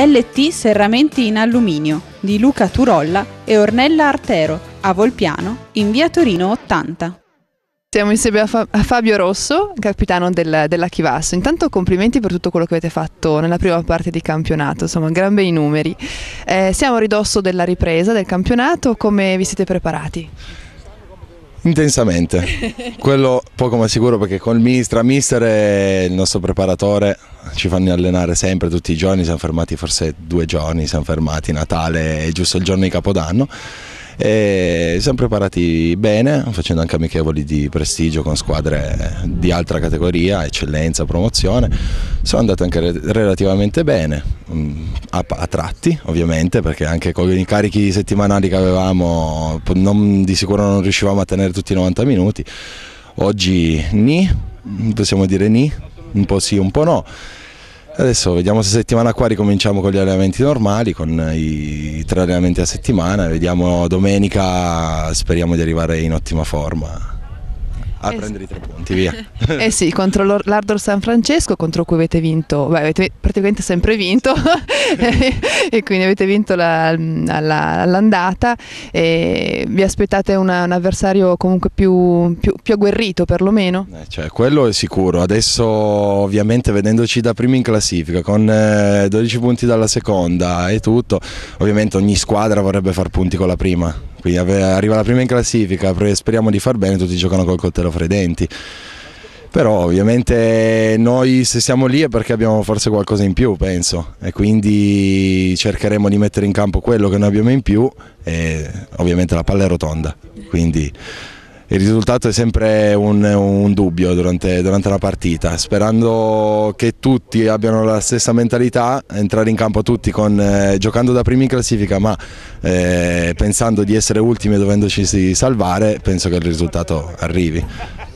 LT Serramenti in alluminio di Luca Turolla e Ornella Artero a Volpiano in via Torino 80. Siamo insieme a, Fa- a Fabio Rosso, capitano del, della Chivasso. Intanto complimenti per tutto quello che avete fatto nella prima parte di campionato, insomma, gran bei numeri. Eh, siamo a ridosso della ripresa del campionato, come vi siete preparati? Intensamente, quello poco ma sicuro perché con il Mistra, Mister e il nostro preparatore ci fanno allenare sempre tutti i giorni, siamo fermati forse due giorni, siamo fermati Natale è giusto il giorno di Capodanno e siamo preparati bene facendo anche amichevoli di prestigio con squadre di altra categoria, eccellenza, promozione, sono andate anche relativamente bene, mm, a, a tratti ovviamente perché anche con i carichi settimanali che avevamo non, di sicuro non riuscivamo a tenere tutti i 90 minuti, oggi ni, possiamo dire ni, un po' sì, un po' no. Adesso vediamo se settimana qua ricominciamo con gli allenamenti normali, con i tre allenamenti a settimana, vediamo domenica, speriamo di arrivare in ottima forma a esatto. prendere i tre punti, via. eh sì, contro l'Ardor San Francesco, contro cui avete vinto, beh, avete praticamente sempre vinto, e quindi avete vinto all'andata. vi aspettate una, un avversario comunque più, più, più agguerrito perlomeno? Eh, cioè, quello è sicuro. Adesso, ovviamente, vedendoci da primi in classifica, con eh, 12 punti dalla seconda e tutto, ovviamente ogni squadra vorrebbe far punti con la prima. Quindi arriva la prima in classifica, speriamo di far bene, tutti giocano col coltello fra i denti. Però ovviamente noi se siamo lì è perché abbiamo forse qualcosa in più, penso, e quindi cercheremo di mettere in campo quello che noi abbiamo in più e ovviamente la palla è rotonda, quindi il risultato è sempre un, un dubbio durante, durante, una partita, sperando che tutti abbiano la stessa mentalità, entrare in campo tutti con, eh, giocando da primi in classifica ma eh, pensando di essere ultimi e dovendoci salvare, penso che il risultato arrivi.